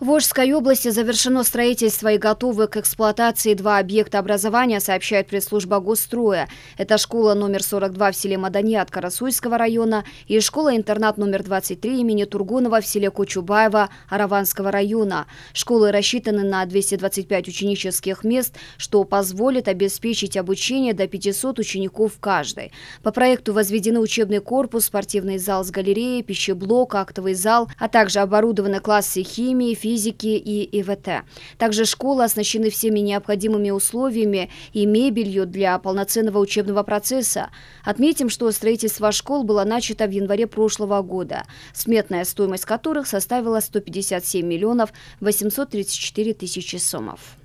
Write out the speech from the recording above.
В Ожской области завершено строительство и готовы к эксплуатации два объекта образования, сообщает пресс-служба Госстроя. Это школа номер 42 в селе от Карасуйского района и школа-интернат номер 23 имени Тургунова в селе Кучубаева Араванского района. Школы рассчитаны на 225 ученических мест, что позволит обеспечить обучение до 500 учеников каждой. По проекту возведены учебный корпус, спортивный зал с галереей, пищеблок, актовый зал, а также оборудованы классы химии, физики, физики и ИВТ. Также школы оснащены всеми необходимыми условиями и мебелью для полноценного учебного процесса. Отметим, что строительство школ было начато в январе прошлого года, сметная стоимость которых составила 157 миллионов 834 тысячи сомов.